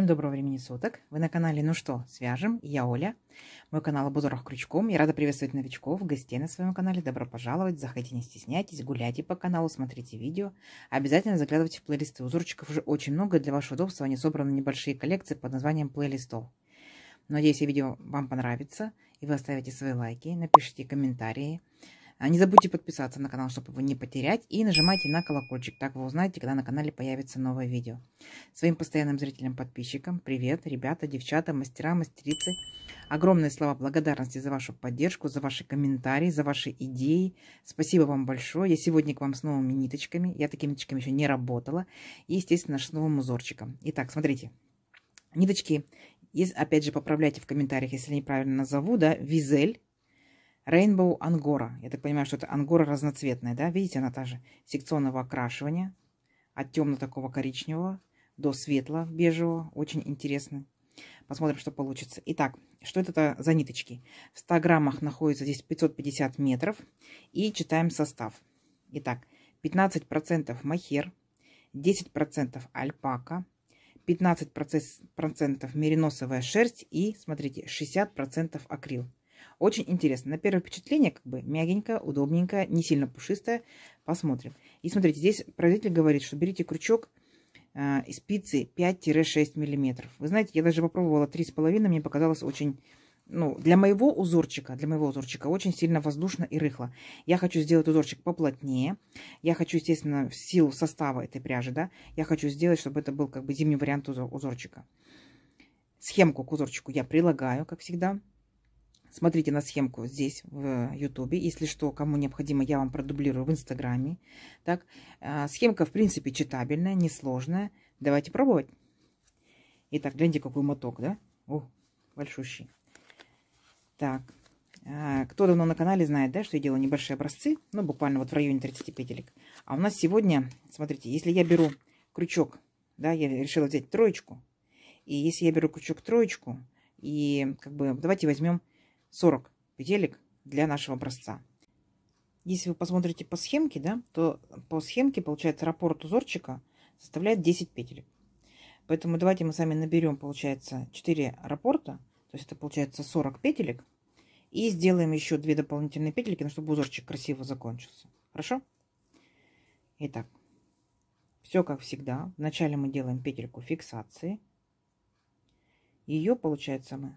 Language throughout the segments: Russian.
Всем доброго времени суток. Вы на канале «Ну что, свяжем?» я Оля. Мой канал о бузорах крючком. Я рада приветствовать новичков, гостей на своем канале. Добро пожаловать. Заходите, не стесняйтесь. Гуляйте по каналу, смотрите видео. Обязательно заглядывайте в плейлисты. Узорчиков уже очень много. Для вашего удобства они собраны небольшие коллекции под названием плейлистов. Надеюсь, видео вам понравится. И вы оставите свои лайки, напишите комментарии. А, не забудьте подписаться на канал, чтобы его не потерять, и нажимайте на колокольчик, так вы узнаете, когда на канале появится новое видео. Своим постоянным зрителям, подписчикам привет, ребята, девчата, мастера, мастерицы. Огромные слова благодарности за вашу поддержку, за ваши комментарии, за ваши идеи. Спасибо вам большое. Я сегодня к вам с новыми ниточками. Я такими ниточками еще не работала. И, естественно, с новым узорчиком. Итак, смотрите. Ниточки, есть, опять же, поправляйте в комментариях, если неправильно назову, да, визель Rainbow Angora. Я так понимаю, что это ангора разноцветная, да? Видите, она та же секционного окрашивания. От темно-такого коричневого до светло-бежевого. Очень интересно. Посмотрим, что получится. Итак, что это за ниточки? В 100 граммах находится здесь 550 метров. И читаем состав. Итак, 15% махер, 10% альпака, 15% мериносовая шерсть и, смотрите, 60% акрил. Очень интересно. На первое впечатление как бы мягенько, удобненько, не сильно пушистая. Посмотрим. И смотрите, здесь производитель говорит, что берите крючок э, из спицы 5-6 миллиметров. Вы знаете, я даже попробовала 3,5, мне показалось очень ну, для моего узорчика, для моего узорчика очень сильно воздушно и рыхло. Я хочу сделать узорчик поплотнее. Я хочу, естественно, в силу состава этой пряжи, да, я хочу сделать, чтобы это был как бы зимний вариант узорчика. Схемку к узорчику я прилагаю, как всегда. Смотрите на схемку здесь в Ютубе. Если что, кому необходимо, я вам продублирую в Инстаграме. Так, а, схемка, в принципе, читабельная, несложная. Давайте пробовать. Итак, гляньте, какой моток, да? О, большущий. Так, а, кто давно на канале знает, да, что я делаю небольшие образцы, ну, буквально вот в районе 30 петелек. А у нас сегодня, смотрите, если я беру крючок, да, я решила взять троечку, и если я беру крючок троечку, и как бы давайте возьмем 40 петелек для нашего образца. Если вы посмотрите по схемке, да, то по схемке, получается, раппорт узорчика составляет 10 петелек. Поэтому давайте мы с вами наберем, получается, 4 раппорта, то есть это получается 40 петелек, и сделаем еще 2 дополнительные петельки, ну, чтобы узорчик красиво закончился. Хорошо? Итак, все как всегда. Вначале мы делаем петельку фиксации. Ее, получается, мы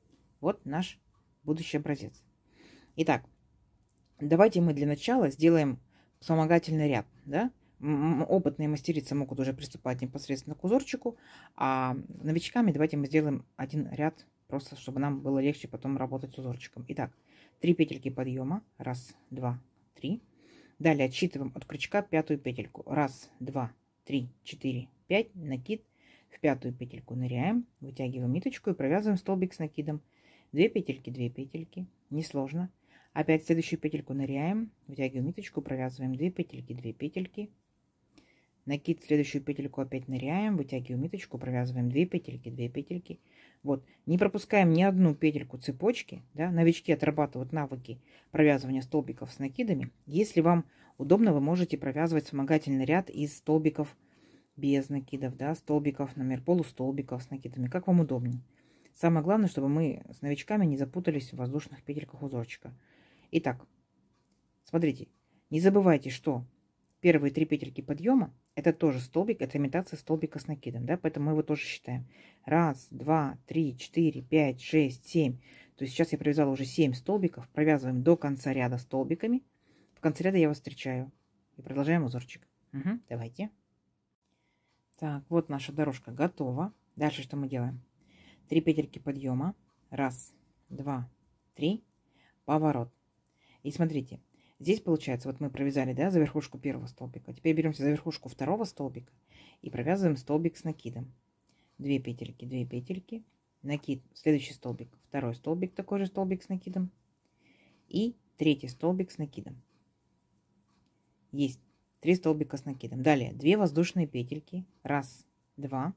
Вот наш будущий образец. Итак, давайте мы для начала сделаем вспомогательный ряд. Да? Опытные мастерицы могут уже приступать непосредственно к узорчику, а новичками давайте мы сделаем один ряд, просто чтобы нам было легче потом работать с узорчиком. Итак, три петельки подъема. Раз, два, три. Далее отсчитываем от крючка пятую петельку. Раз, два, три, четыре, пять. Накид. В пятую петельку ныряем, вытягиваем ниточку и провязываем столбик с накидом. Две петельки, две петельки. Несложно. Опять следующую петельку ныряем, вытягиваем ниточку, провязываем 2 петельки, 2 петельки. Накид следующую петельку опять ныряем, вытягиваем ниточку, провязываем 2 петельки, 2 петельки. Вот, не пропускаем ни одну петельку цепочки, да, новички отрабатывают навыки провязывания столбиков с накидами. Если вам удобно, вы можете провязывать вспомогательный ряд из столбиков без накидов, да, столбиков, например, полустолбиков с накидами, как вам удобнее. Самое главное, чтобы мы с новичками не запутались в воздушных петельках узорчика. Итак, смотрите, не забывайте, что первые три петельки подъема это тоже столбик, это имитация столбика с накидом, да, поэтому мы его тоже считаем. Раз, два, три, четыре, пять, шесть, семь. То есть сейчас я провязала уже семь столбиков, провязываем до конца ряда столбиками. В конце ряда я вас встречаю и продолжаем узорчик. Угу, давайте. Так, вот наша дорожка готова. Дальше что мы делаем? 3 петельки подъема, раз, два, три, поворот. И смотрите, здесь получается, вот мы провязали, да, за верхушку первого столбика. Теперь беремся за верхушку второго столбика и провязываем столбик с накидом. 2 петельки, 2 петельки, накид, следующий столбик, второй столбик, такой же столбик с накидом и третий столбик с накидом. Есть 3 столбика с накидом. Далее 2 воздушные петельки, 1, 2,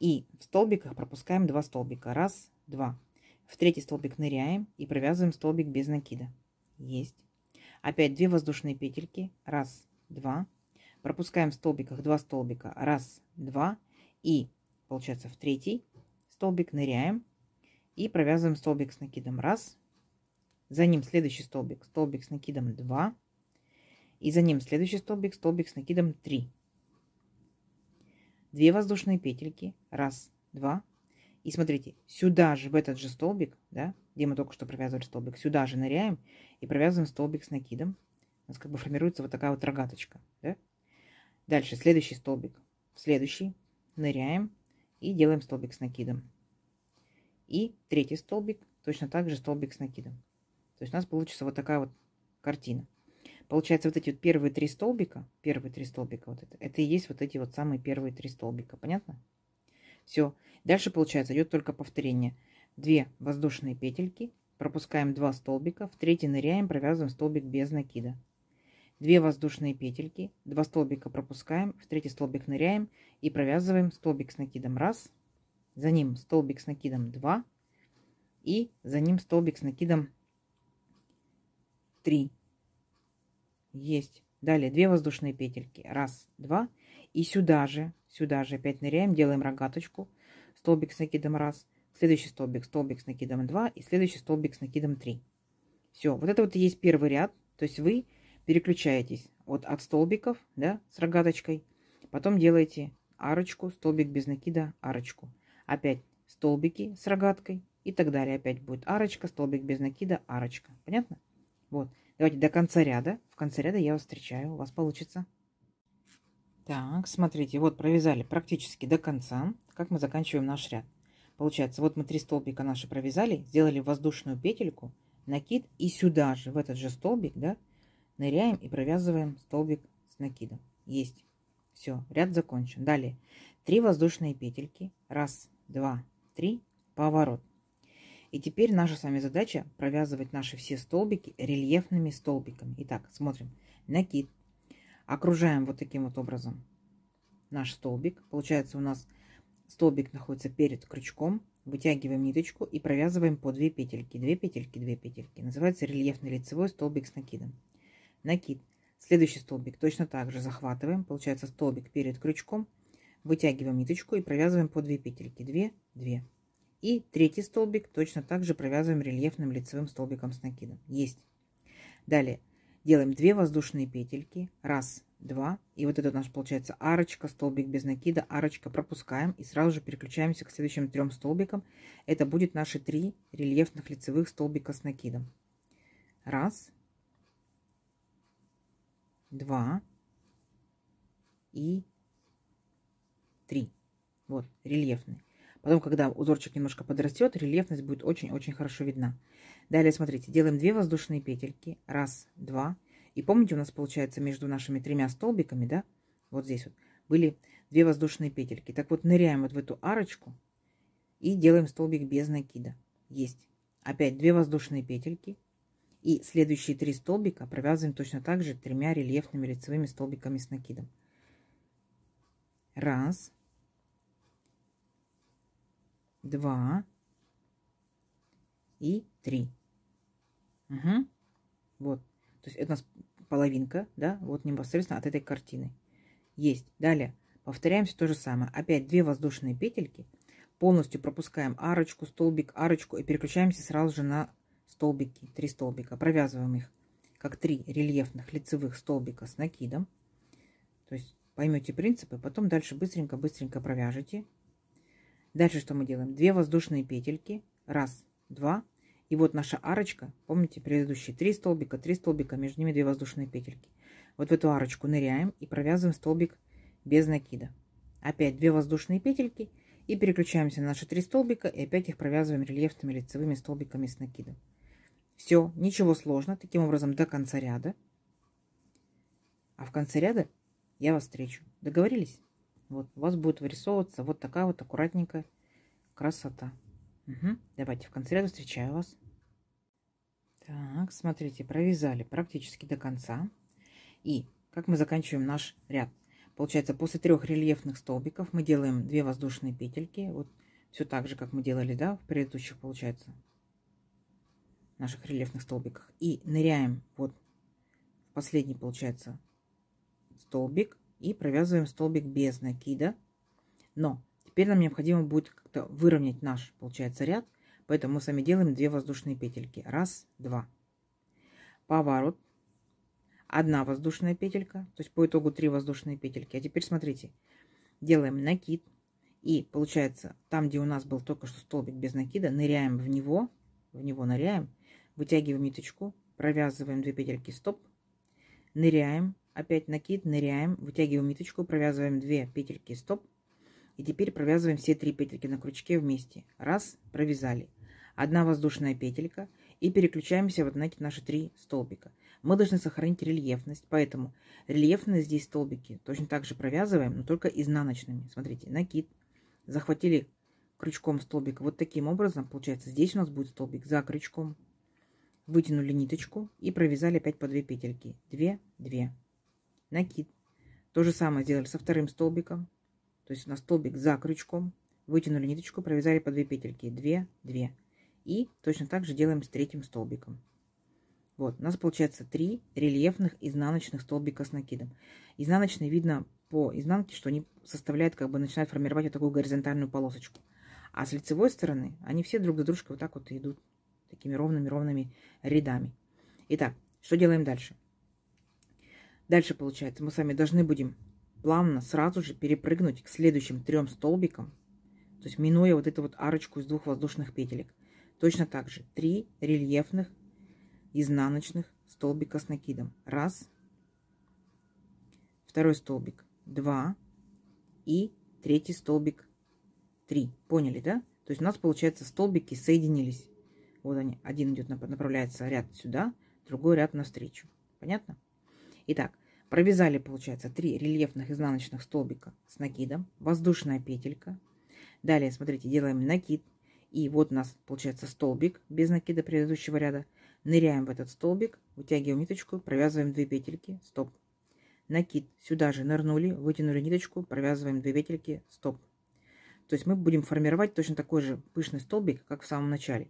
и в столбиках пропускаем 2 столбика. Раз, два. В третий столбик ныряем и провязываем столбик без накида. Есть. Опять 2 воздушные петельки. Раз, два. Пропускаем в столбиках 2 столбика. Раз, два. И получается в третий столбик ныряем и провязываем столбик с накидом. Раз. За ним следующий столбик. Столбик с накидом 2. И за ним следующий столбик. Столбик с накидом 3. 2 воздушные петельки, раз, два. И смотрите, сюда же, в этот же столбик, да, где мы только что провязывали столбик, сюда же ныряем и провязываем столбик с накидом. У нас как бы формируется вот такая вот рогаточка, да. Дальше, следующий столбик, следующий, ныряем и делаем столбик с накидом. И третий столбик, точно так же столбик с накидом. То есть у нас получится вот такая вот картина. Получается, вот эти вот первые три столбика, первые три столбика, вот это, это и есть вот эти вот самые первые три столбика. Понятно? Все. Дальше, получается, идет только повторение. Две воздушные петельки, пропускаем два столбика, в третий ныряем, провязываем столбик без накида. Две воздушные петельки, два столбика пропускаем, в третий столбик ныряем и провязываем столбик с накидом раз, за ним столбик с накидом 2 и за ним столбик с накидом 3. Есть. Далее две воздушные петельки. Раз, два. И сюда же, сюда же опять ныряем, делаем рогаточку. Столбик с накидом раз. Следующий столбик, столбик с накидом 2 и следующий столбик с накидом 3. Все, вот это вот и есть первый ряд. То есть вы переключаетесь вот от столбиков, да, с рогаточкой. Потом делаете арочку, столбик без накида, арочку. Опять столбики с рогаткой и так далее. Опять будет арочка, столбик без накида, арочка. Понятно? Вот. Давайте до конца ряда. В конце ряда я вас встречаю. У вас получится. Так, смотрите, вот провязали практически до конца, как мы заканчиваем наш ряд. Получается, вот мы три столбика наши провязали, сделали воздушную петельку, накид и сюда же, в этот же столбик, да, ныряем и провязываем столбик с накидом. Есть. Все, ряд закончен. Далее, три воздушные петельки. Раз, два, три, поворот. И теперь наша с вами задача провязывать наши все столбики рельефными столбиками. Итак, смотрим. Накид. Окружаем вот таким вот образом наш столбик. Получается у нас столбик находится перед крючком. Вытягиваем ниточку и провязываем по 2 петельки. 2 петельки, 2 петельки. Называется рельефный лицевой столбик с накидом. Накид. Следующий столбик точно так же захватываем. Получается столбик перед крючком. Вытягиваем ниточку и провязываем по 2 петельки. 2, 2. И третий столбик точно так же провязываем рельефным лицевым столбиком с накидом. Есть. Далее делаем 2 воздушные петельки. Раз, два. И вот это у нас получается арочка, столбик без накида, арочка пропускаем. И сразу же переключаемся к следующим трем столбикам. Это будет наши три рельефных лицевых столбика с накидом. Раз, два и три. Вот, рельефный. Потом, когда узорчик немножко подрастет, рельефность будет очень-очень хорошо видна. Далее, смотрите, делаем 2 воздушные петельки. Раз, два. И помните, у нас получается между нашими тремя столбиками, да, вот здесь вот, были 2 воздушные петельки. Так вот, ныряем вот в эту арочку и делаем столбик без накида. Есть. Опять 2 воздушные петельки. И следующие три столбика провязываем точно так же тремя рельефными лицевыми столбиками с накидом. Раз, 2 и 3. Угу. Вот. То есть это у нас половинка, да, вот непосредственно от этой картины. Есть. Далее повторяемся то же самое. Опять две воздушные петельки. Полностью пропускаем арочку, столбик, арочку и переключаемся сразу же на столбики, три столбика. Провязываем их как три рельефных лицевых столбика с накидом. То есть поймете принципы, потом дальше быстренько-быстренько провяжите Дальше что мы делаем? Две воздушные петельки. Раз, два. И вот наша арочка, помните, предыдущие три столбика, три столбика, между ними две воздушные петельки. Вот в эту арочку ныряем и провязываем столбик без накида. Опять две воздушные петельки и переключаемся на наши три столбика и опять их провязываем рельефными лицевыми столбиками с накидом. Все, ничего сложно. Таким образом, до конца ряда. А в конце ряда я вас встречу. Договорились? Вот, у вас будет вырисовываться вот такая вот аккуратненькая красота. Угу. Давайте в конце ряда встречаю вас. Так, смотрите, провязали практически до конца. И как мы заканчиваем наш ряд? Получается, после трех рельефных столбиков мы делаем две воздушные петельки. Вот все так же, как мы делали, да, в предыдущих, получается, наших рельефных столбиках. И ныряем вот в последний, получается, столбик и провязываем столбик без накида. Но теперь нам необходимо будет как-то выровнять наш, получается, ряд. Поэтому мы с вами делаем 2 воздушные петельки. Раз, два. Поворот. одна воздушная петелька. То есть по итогу 3 воздушные петельки. А теперь смотрите. Делаем накид. И получается, там, где у нас был только что столбик без накида, ныряем в него. В него ныряем. Вытягиваем ниточку. Провязываем 2 петельки. Стоп. Ныряем Опять накид, ныряем, вытягиваем ниточку, провязываем 2 петельки стоп. И теперь провязываем все три петельки на крючке вместе. Раз, провязали. Одна воздушная петелька и переключаемся вот на эти наши три столбика. Мы должны сохранить рельефность, поэтому рельефные здесь столбики точно так же провязываем, но только изнаночными. Смотрите, накид, захватили крючком столбик вот таким образом, получается, здесь у нас будет столбик за крючком, вытянули ниточку и провязали опять по 2 петельки, 2, 2 накид. То же самое сделали со вторым столбиком. То есть на столбик за крючком. Вытянули ниточку, провязали по 2 петельки. 2, 2. И точно так же делаем с третьим столбиком. Вот, у нас получается 3 рельефных изнаночных столбика с накидом. Изнаночные видно по изнанке, что они составляют, как бы начинают формировать вот такую горизонтальную полосочку. А с лицевой стороны они все друг за дружкой вот так вот идут такими ровными-ровными рядами. Итак, что делаем дальше? Дальше, получается, мы с вами должны будем плавно сразу же перепрыгнуть к следующим трем столбикам, то есть минуя вот эту вот арочку из двух воздушных петелек. Точно так же три рельефных изнаночных столбика с накидом. Раз, второй столбик, два и третий столбик, три. Поняли, да? То есть у нас, получается, столбики соединились. Вот они, один идет, направляется ряд сюда, другой ряд навстречу. Понятно? Итак, провязали, получается, три рельефных изнаночных столбика с накидом, воздушная петелька. Далее, смотрите, делаем накид. И вот у нас получается столбик без накида предыдущего ряда. Ныряем в этот столбик, вытягиваем ниточку, провязываем 2 петельки, стоп. Накид сюда же нырнули, вытянули ниточку, провязываем 2 петельки, стоп. То есть мы будем формировать точно такой же пышный столбик, как в самом начале.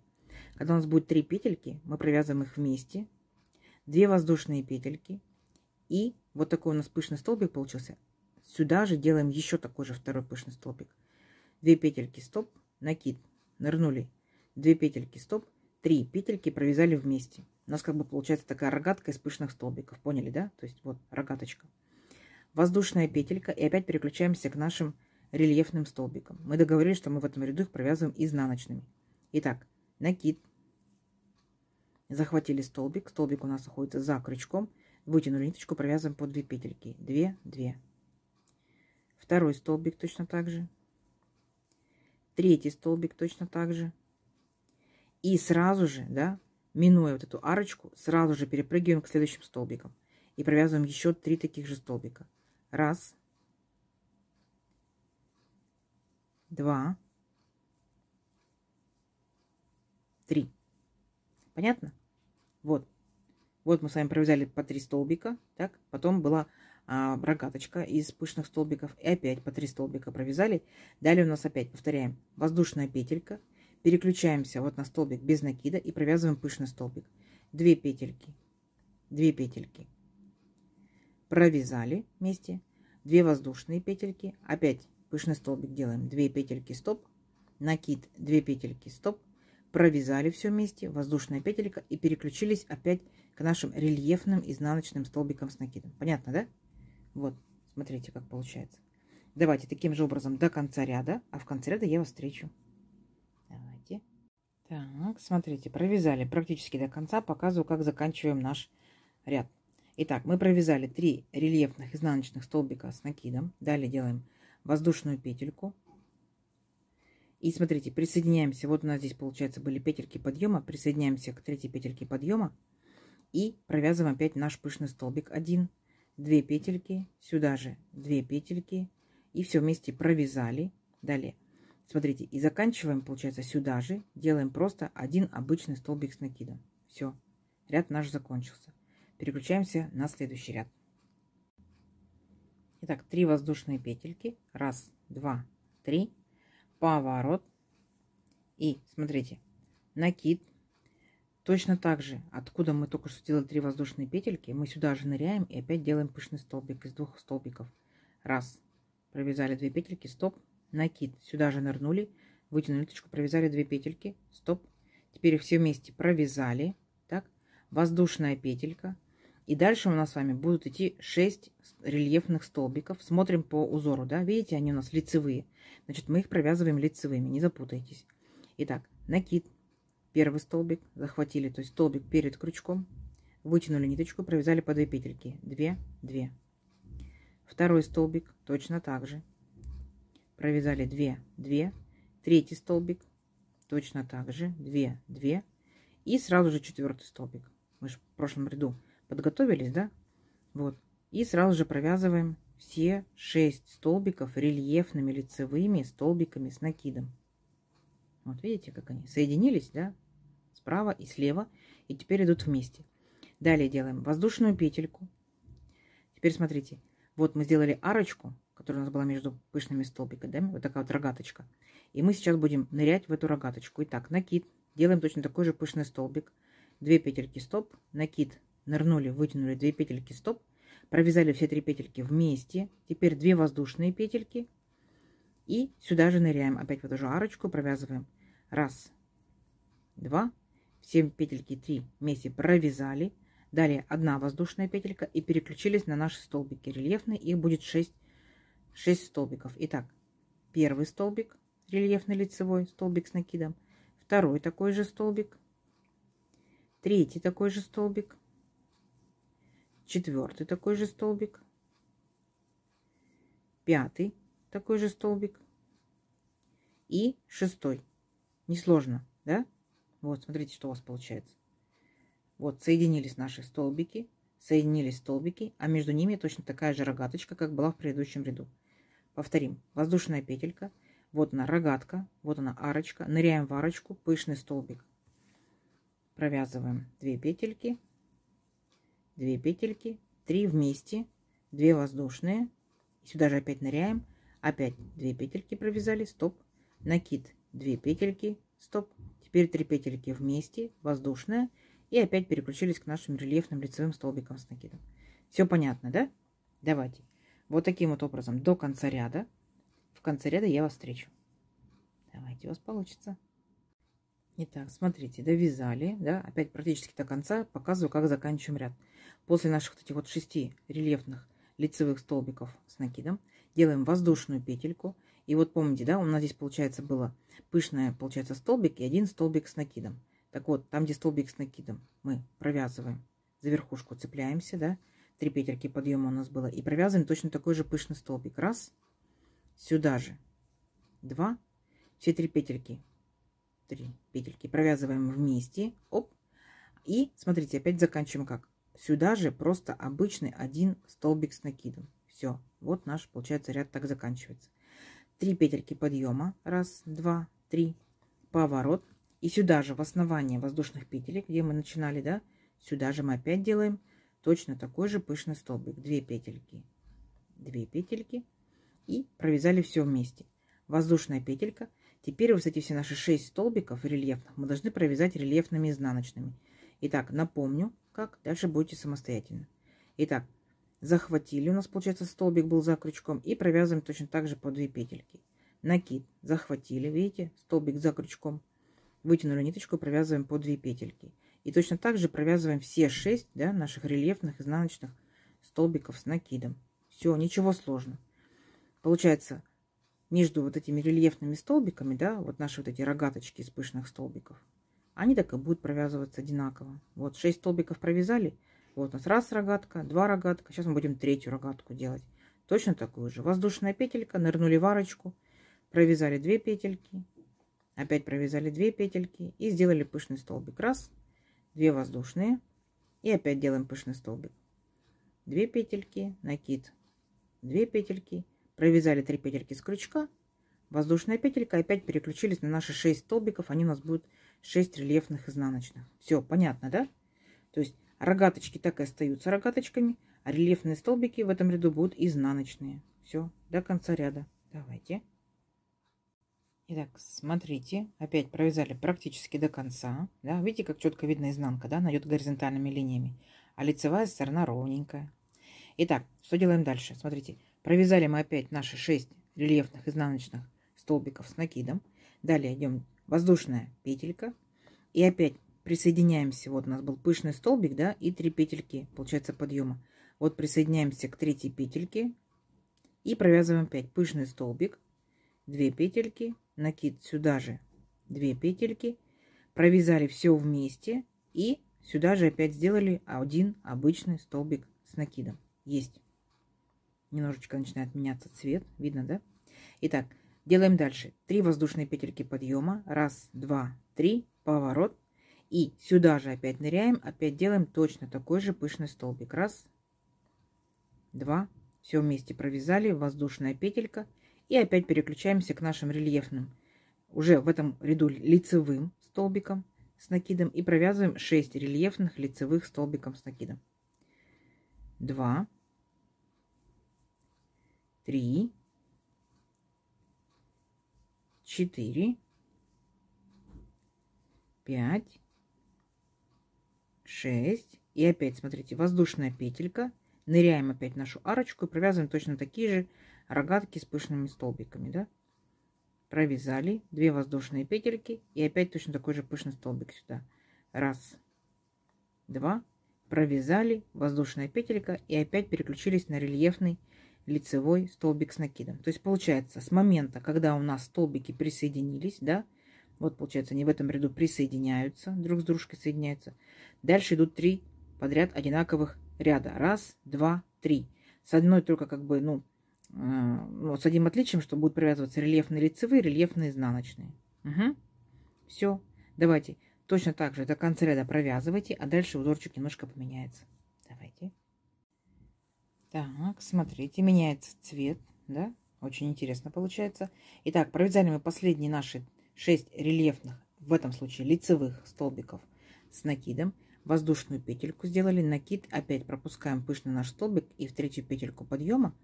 Когда у нас будет 3 петельки, мы провязываем их вместе. 2 воздушные петельки, и вот такой у нас пышный столбик получился. Сюда же делаем еще такой же второй пышный столбик. 2 петельки стоп, накид, нырнули, 2 петельки стоп, 3 петельки провязали вместе. У нас как бы получается такая рогатка из пышных столбиков, поняли, да? То есть вот рогаточка. Воздушная петелька и опять переключаемся к нашим рельефным столбикам. Мы договорились, что мы в этом ряду их провязываем изнаночными. Итак, накид, захватили столбик, столбик у нас находится за крючком – вытянули ниточку, провязываем по 2 петельки. 2, 2. Второй столбик точно так же. Третий столбик точно так же. И сразу же, да, минуя вот эту арочку, сразу же перепрыгиваем к следующим столбикам. И провязываем еще три таких же столбика. Раз. Два. Три. Понятно? Вот. Вот мы с вами провязали по 3 столбика, так, потом была а, рогаточка из пышных столбиков, и опять по 3 столбика провязали. Далее у нас опять, повторяем, воздушная петелька, переключаемся вот на столбик без накида и провязываем пышный столбик. 2 петельки, 2 петельки провязали вместе, 2 воздушные петельки, опять пышный столбик делаем, 2 петельки стоп, накид, 2 петельки стоп, провязали все вместе, воздушная петелька и переключились опять к нашим рельефным изнаночным столбикам с накидом. Понятно, да? Вот, смотрите, как получается. Давайте таким же образом до конца ряда, а в конце ряда я вас встречу. Давайте. Так, смотрите, провязали практически до конца. Показываю, как заканчиваем наш ряд. Итак, мы провязали 3 рельефных изнаночных столбика с накидом. Далее делаем воздушную петельку. И смотрите, присоединяемся. Вот у нас здесь, получается, были петельки подъема. Присоединяемся к третьей петельке подъема и провязываем опять наш пышный столбик 1 2 петельки сюда же 2 петельки и все вместе провязали далее смотрите и заканчиваем получается сюда же делаем просто один обычный столбик с накидом все ряд наш закончился переключаемся на следующий ряд итак 3 воздушные петельки 1 2 3 поворот и смотрите накид Точно так же, откуда мы только что сделали три воздушные петельки, мы сюда же ныряем и опять делаем пышный столбик из двух столбиков. Раз, провязали две петельки, стоп, накид. Сюда же нырнули, вытянули ниточку, провязали две петельки, стоп. Теперь все вместе провязали, так, воздушная петелька. И дальше у нас с вами будут идти 6 рельефных столбиков. Смотрим по узору, да, видите, они у нас лицевые. Значит, мы их провязываем лицевыми, не запутайтесь. Итак, накид, первый столбик захватили, то есть столбик перед крючком, вытянули ниточку, провязали по 2 петельки, 2, 2. Второй столбик точно также провязали 2, 2. Третий столбик точно также же, 2, 2. И сразу же четвертый столбик. Мы же в прошлом ряду подготовились, да? Вот. И сразу же провязываем все 6 столбиков рельефными лицевыми столбиками с накидом. Вот видите, как они соединились, да? справа и слева, и теперь идут вместе. Далее делаем воздушную петельку. Теперь смотрите, вот мы сделали арочку, которая у нас была между пышными столбиками, да, вот такая вот рогаточка. И мы сейчас будем нырять в эту рогаточку. Итак, накид. Делаем точно такой же пышный столбик. Две петельки стоп, накид, нырнули, вытянули две петельки стоп, провязали все три петельки вместе. Теперь две воздушные петельки. И сюда же ныряем опять в эту же арочку, провязываем. Раз, два, 7 петельки 3 вместе провязали. Далее одна воздушная петелька и переключились на наши столбики рельефные. Их будет 6, 6 столбиков. Итак, первый столбик рельефный лицевой, столбик с накидом. Второй такой же столбик. Третий такой же столбик. Четвертый такой же столбик. Пятый такой же столбик. И шестой. Несложно, да? Вот, смотрите, что у вас получается. Вот, соединились наши столбики, соединились столбики, а между ними точно такая же рогаточка, как была в предыдущем ряду. Повторим. Воздушная петелька, вот она рогатка, вот она арочка. Ныряем в арочку, пышный столбик. Провязываем 2 петельки, 2 петельки, 3 вместе, 2 воздушные. Сюда же опять ныряем. Опять 2 петельки провязали, стоп. Накид 2 петельки, стоп. Теперь три петельки вместе, воздушная. И опять переключились к нашим рельефным лицевым столбикам с накидом. Все понятно, да? Давайте. Вот таким вот образом до конца ряда. В конце ряда я вас встречу. Давайте, у вас получится. Итак, смотрите, довязали, да, опять практически до конца показываю, как заканчиваем ряд. После наших вот этих вот шести рельефных лицевых столбиков с накидом делаем воздушную петельку. И вот помните, да, у нас здесь получается было пышная, получается, столбик и один столбик с накидом. Так вот, там, где столбик с накидом, мы провязываем, за верхушку цепляемся, да, три петельки подъема у нас было, и провязываем точно такой же пышный столбик. Раз, сюда же, два, все три петельки, три петельки провязываем вместе, оп, и, смотрите, опять заканчиваем как? Сюда же просто обычный один столбик с накидом. Все, вот наш, получается, ряд так заканчивается. 3 петельки подъема, раз, два, три, поворот. И сюда же в основание воздушных петель, где мы начинали, да, сюда же мы опять делаем точно такой же пышный столбик. 2 петельки, 2 петельки и провязали все вместе. Воздушная петелька. Теперь вот эти все наши 6 столбиков рельефных мы должны провязать рельефными изнаночными. Итак, напомню, как дальше будете самостоятельно. Итак, захватили, у нас получается столбик был за крючком, и провязываем точно так же по 2 петельки. Накид захватили, видите, столбик за крючком, вытянули ниточку, провязываем по 2 петельки. И точно так же провязываем все 6 да, наших рельефных изнаночных столбиков с накидом. Все, ничего сложно. Получается, между вот этими рельефными столбиками, да, вот наши вот эти рогаточки из пышных столбиков, они так и будут провязываться одинаково. Вот 6 столбиков провязали – вот у нас раз рогатка, два рогатка. Сейчас мы будем третью рогатку делать. Точно такую же. Воздушная петелька, нырнули в арочку, провязали две петельки, опять провязали две петельки и сделали пышный столбик. Раз, две воздушные и опять делаем пышный столбик. Две петельки, накид, две петельки, провязали три петельки с крючка, воздушная петелька, опять переключились на наши 6 столбиков, они у нас будут 6 рельефных изнаночных. Все, понятно, да? То есть Рогаточки так и остаются рогаточками, а рельефные столбики в этом ряду будут изнаночные. Все, до конца ряда. Давайте. Итак, смотрите, опять провязали практически до конца. Да? Видите, как четко видно изнанка, да, она идет горизонтальными линиями, а лицевая сторона ровненькая. Итак, что делаем дальше? Смотрите, провязали мы опять наши 6 рельефных изнаночных столбиков с накидом. Далее идем воздушная петелька. И опять присоединяемся. Вот у нас был пышный столбик, да, и 3 петельки, получается, подъема. Вот присоединяемся к третьей петельке и провязываем 5. Пышный столбик, 2 петельки, накид сюда же 2 петельки, провязали все вместе и сюда же опять сделали один обычный столбик с накидом. Есть. Немножечко начинает меняться цвет, видно, да? Итак, делаем дальше. 3 воздушные петельки подъема, 1, 2, 3, поворот, и сюда же опять ныряем, опять делаем точно такой же пышный столбик. Раз, два, все вместе провязали, воздушная петелька. И опять переключаемся к нашим рельефным, уже в этом ряду лицевым столбиком с накидом. И провязываем 6 рельефных лицевых столбиком с накидом. 2, 3, 4, 5, 6. И опять, смотрите, воздушная петелька. Ныряем опять нашу арочку и провязываем точно такие же рогатки с пышными столбиками. Да? Провязали 2 воздушные петельки и опять точно такой же пышный столбик сюда. Раз, два, провязали, воздушная петелька и опять переключились на рельефный лицевой столбик с накидом. То есть получается, с момента, когда у нас столбики присоединились, да, вот, получается, они в этом ряду присоединяются, друг с дружкой соединяются. Дальше идут три подряд одинаковых ряда. Раз, два, три. С одной только как бы, ну, э, вот ну, с одним отличием, что будут привязываться рельефные лицевые, рельефные изнаночные. Угу. Все. Давайте точно так же до конца ряда провязывайте, а дальше узорчик немножко поменяется. Давайте. Так, смотрите, меняется цвет, да? Очень интересно получается. Итак, провязали мы последние наши 6 рельефных, в этом случае лицевых столбиков с накидом, воздушную петельку сделали, накид, опять пропускаем пышный наш столбик и в третью петельку подъема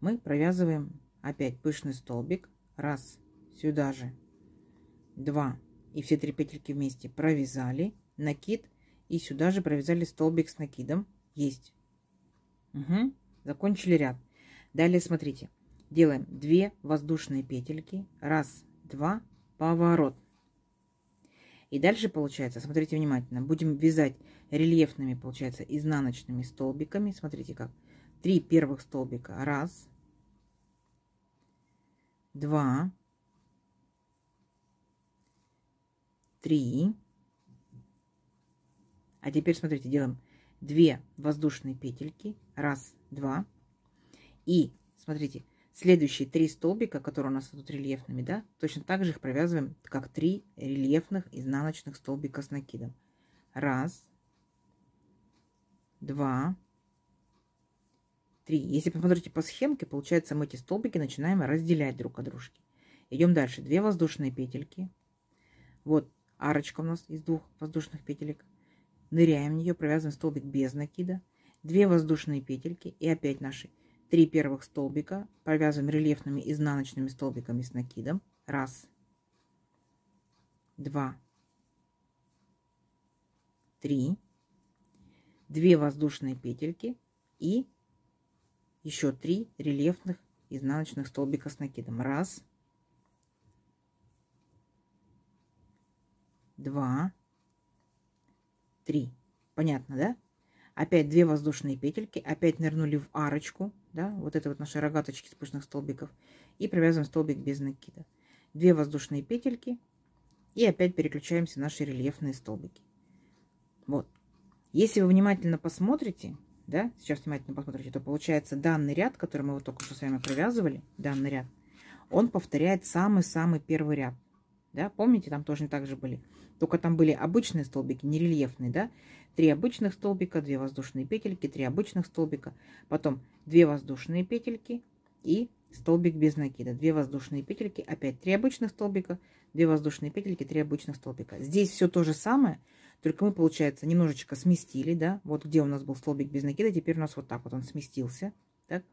мы провязываем опять пышный столбик, раз, сюда же, два, и все три петельки вместе провязали, накид, и сюда же провязали столбик с накидом, есть. Угу. Закончили ряд. Далее смотрите, делаем 2 воздушные петельки, раз, два поворот. И дальше получается, смотрите внимательно, будем вязать рельефными, получается, изнаночными столбиками. Смотрите как. Три первых столбика. Раз. Два. Три. А теперь, смотрите, делаем две воздушные петельки. Раз, два. И, смотрите, Следующие три столбика, которые у нас идут рельефными, да, точно так же их провязываем, как три рельефных изнаночных столбика с накидом. Раз, два, три. Если посмотрите по схемке, получается, мы эти столбики начинаем разделять друг от дружки. Идем дальше. Две воздушные петельки. Вот арочка у нас из двух воздушных петелек. Ныряем в нее, провязываем столбик без накида. Две воздушные петельки и опять наши 3 первых столбика провязываем рельефными изнаночными столбиками с накидом. Раз, два, три, две воздушные петельки и еще три рельефных изнаночных столбика с накидом. Раз, два, три. Понятно, да? Опять две воздушные петельки, опять нырнули в арочку, да, вот это вот наши рогаточки с столбиков, и провязываем столбик без накида. Две воздушные петельки, и опять переключаемся на наши рельефные столбики. Вот. Если вы внимательно посмотрите, да, сейчас внимательно посмотрите, то получается данный ряд, который мы вот только что с вами провязывали, данный ряд, он повторяет самый-самый первый ряд. Да, помните, там тоже не так же были. Только там были обычные столбики, не рельефные, да. 3 обычных столбика, 2 воздушные петельки, 3 обычных столбика, потом 2 воздушные петельки и столбик без накида. 2 воздушные петельки, опять 3 обычных столбика, 2 воздушные петельки, 3 обычных столбика. Здесь все то же самое, только мы, получается, немножечко сместили, да, вот где у нас был столбик без накида, теперь у нас вот так вот он сместился, так.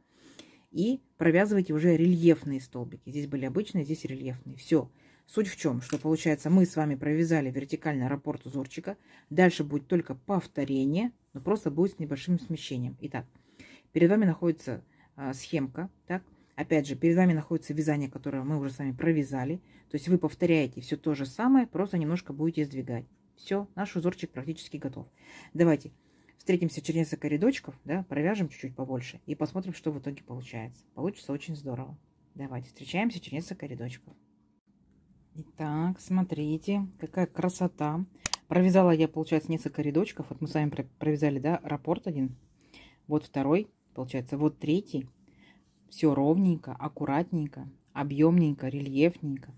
И провязывайте уже рельефные столбики. Здесь были обычные, здесь рельефные. Все. Суть в чем, что получается мы с вами провязали вертикальный раппорт узорчика. Дальше будет только повторение, но просто будет с небольшим смещением. Итак, перед вами находится э, схемка. Так? Опять же, перед вами находится вязание, которое мы уже с вами провязали. То есть вы повторяете все то же самое, просто немножко будете сдвигать. Все, наш узорчик практически готов. Давайте встретимся через несколько рядочков, да, провяжем чуть-чуть побольше и посмотрим, что в итоге получается. Получится очень здорово. Давайте встречаемся через несколько рядочков. Итак, смотрите, какая красота. Провязала я, получается, несколько рядочков. Вот мы с вами провязали, да, раппорт один. Вот второй, получается, вот третий. Все ровненько, аккуратненько, объемненько, рельефненько.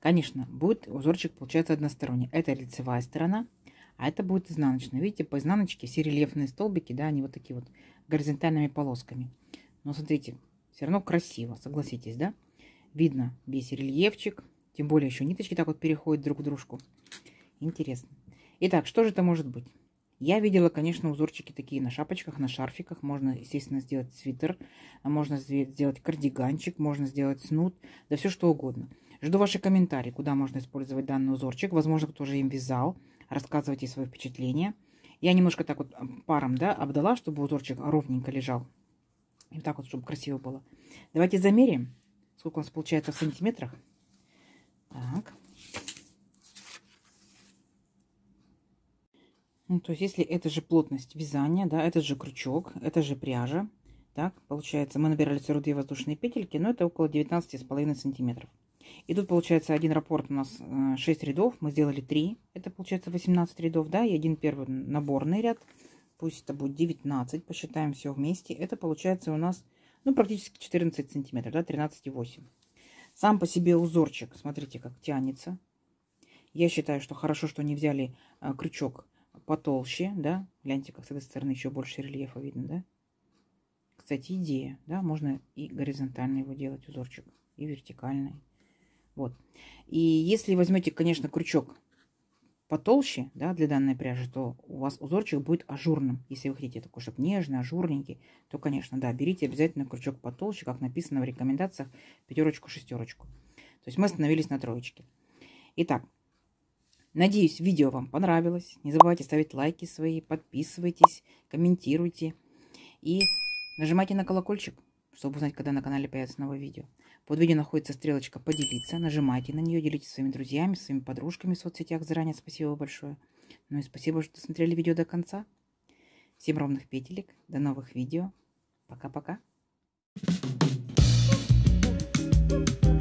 Конечно, будет узорчик, получается, односторонний. Это лицевая сторона, а это будет изнаночная. Видите, по изнаночке все рельефные столбики, да, они вот такие вот горизонтальными полосками. Но смотрите, все равно красиво, согласитесь, да? Видно весь рельефчик, тем более еще ниточки так вот переходят друг к дружку. Интересно. Итак, что же это может быть? Я видела, конечно, узорчики такие на шапочках, на шарфиках. Можно, естественно, сделать свитер, можно сделать кардиганчик, можно сделать снуд, да все что угодно. Жду ваши комментарии, куда можно использовать данный узорчик. Возможно, кто уже им вязал. Рассказывайте свои впечатления. Я немножко так вот паром, да, обдала, чтобы узорчик ровненько лежал. И так вот, чтобы красиво было. Давайте замерим, сколько у нас получается в сантиметрах. Так. Ну, то есть, если это же плотность вязания, да, этот же крючок, это же пряжа, так, получается, мы набирали 42 воздушные петельки, но это около 19,5 сантиметров. И тут получается один раппорт у нас 6 э, рядов, мы сделали 3, это получается 18 рядов, да, и один первый наборный ряд, пусть это будет 19, посчитаем все вместе, это получается у нас, ну, практически 14 сантиметров, да, 13,8. Сам по себе узорчик, смотрите, как тянется. Я считаю, что хорошо, что не взяли а, крючок потолще, да. Гляньте, как с этой стороны еще больше рельефа видно, да. Кстати, идея, да, можно и горизонтально его делать узорчик, и вертикальный. Вот. И если возьмете, конечно, крючок потолще, да, для данной пряжи, то у вас узорчик будет ажурным. Если вы хотите такой, чтобы нежный, ажурненький, то, конечно, да, берите обязательно крючок потолще, как написано в рекомендациях, пятерочку, шестерочку. То есть мы остановились на троечке. Итак, надеюсь, видео вам понравилось. Не забывайте ставить лайки свои, подписывайтесь, комментируйте и нажимайте на колокольчик, чтобы узнать, когда на канале появится новое видео. Под видео находится стрелочка «Поделиться». Нажимайте на нее, делитесь своими друзьями, своими подружками в соцсетях. Заранее спасибо большое. Ну и спасибо, что смотрели видео до конца. Всем ровных петелек. До новых видео. Пока-пока. Thank you.